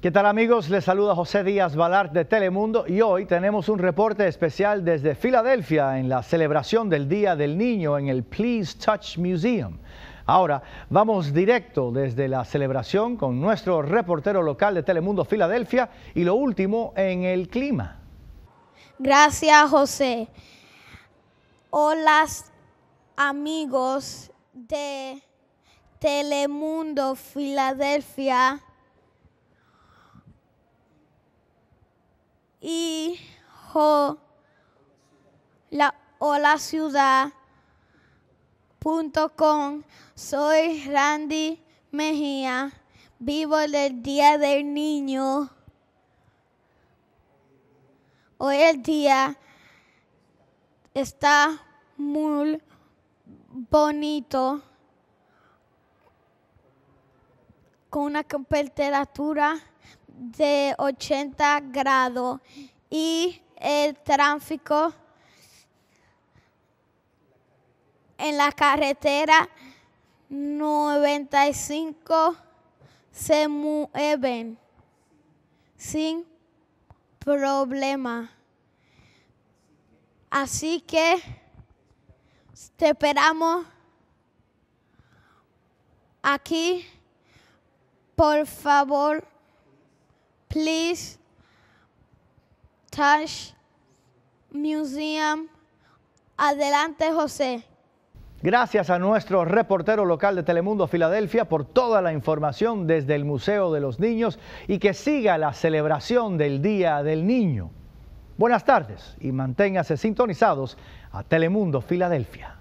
¿Qué tal amigos? Les saluda José Díaz Balart de Telemundo y hoy tenemos un reporte especial desde Filadelfia en la celebración del Día del Niño en el Please Touch Museum. Ahora vamos directo desde la celebración con nuestro reportero local de Telemundo Filadelfia y lo último en el clima. Gracias José. Hola amigos de Telemundo Filadelfia. la, o ciudad. Soy Randy Mejía. Vivo del Día del Niño. Hoy el día está muy bonito. Con una temperatura de 80 grados. Y el tráfico en la carretera 95 se mueven sin problema. Así que te esperamos aquí. Por favor, please Tash Museum. Adelante, José. Gracias a nuestro reportero local de Telemundo Filadelfia por toda la información desde el Museo de los Niños y que siga la celebración del Día del Niño. Buenas tardes y manténgase sintonizados a Telemundo Filadelfia.